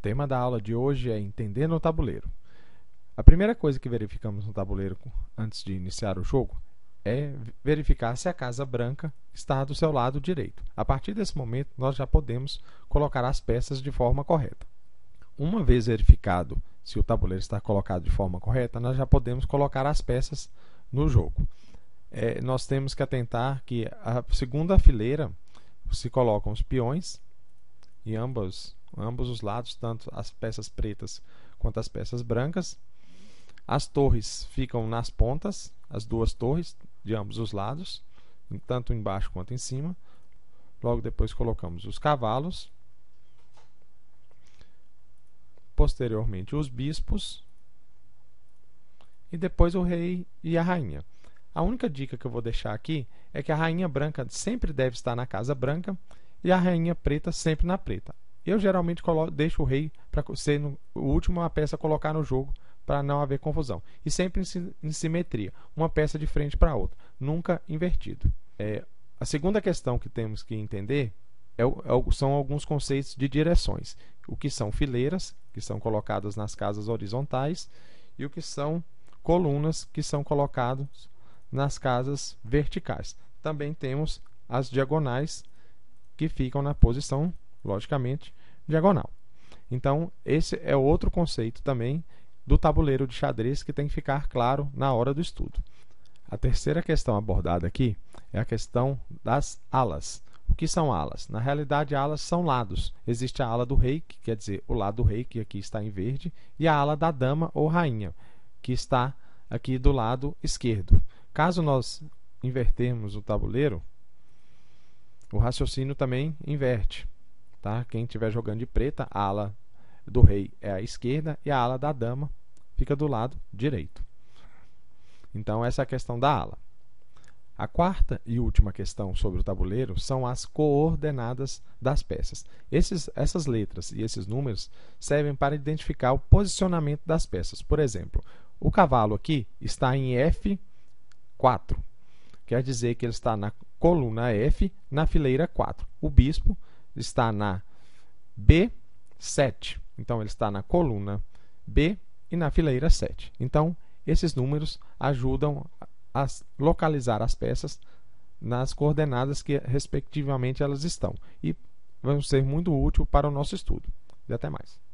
tema da aula de hoje é entendendo o tabuleiro. A primeira coisa que verificamos no tabuleiro antes de iniciar o jogo é verificar se a casa branca está do seu lado direito. A partir desse momento, nós já podemos colocar as peças de forma correta. Uma vez verificado se o tabuleiro está colocado de forma correta, nós já podemos colocar as peças no jogo. É, nós temos que atentar que a segunda fileira se colocam os peões e ambas ambos os lados, tanto as peças pretas quanto as peças brancas. As torres ficam nas pontas, as duas torres de ambos os lados, tanto embaixo quanto em cima. Logo depois colocamos os cavalos. Posteriormente os bispos. E depois o rei e a rainha. A única dica que eu vou deixar aqui é que a rainha branca sempre deve estar na casa branca e a rainha preta sempre na preta. Eu geralmente coloco, deixo o rei para ser no, o último a peça colocar no jogo para não haver confusão. E sempre em, simetria, uma peça de frente para a outra, nunca invertido. É, a segunda questão que temos que entender é, é, são alguns conceitos de direções. O que são fileiras, que são colocadas nas casas horizontais, e o que são colunas, que são colocadas nas casas verticais. Também temos as diagonais, que ficam na posição logicamente, diagonal. Então, esse é outro conceito também do tabuleiro de xadrez que tem que ficar claro na hora do estudo. A terceira questão abordada aqui é a questão das alas. O que são alas? Na realidade, alas são lados. Existe a ala do rei, que quer dizer o lado do rei, que aqui está em verde, e a ala da dama ou rainha, que está aqui do lado esquerdo. Caso nós invertermos o tabuleiro, o raciocínio também inverte tá? Quem estiver jogando de preta, a ala do rei é a esquerda e a ala da dama fica do lado direito. Então essa é a questão da ala. A quarta e última questão sobre o tabuleiro são as coordenadas das peças. Esses, essas letras e esses números servem para identificar o posicionamento das peças. Por exemplo, o cavalo aqui está em F4, quer dizer que ele está na coluna F, na fileira 4. O bispo está na B7. Então, ele está na coluna B e na fileira 7. Então, esses números ajudam a localizar as peças nas coordenadas que, respectivamente, elas estão. E vão ser muito útil para o nosso estudo. E até mais.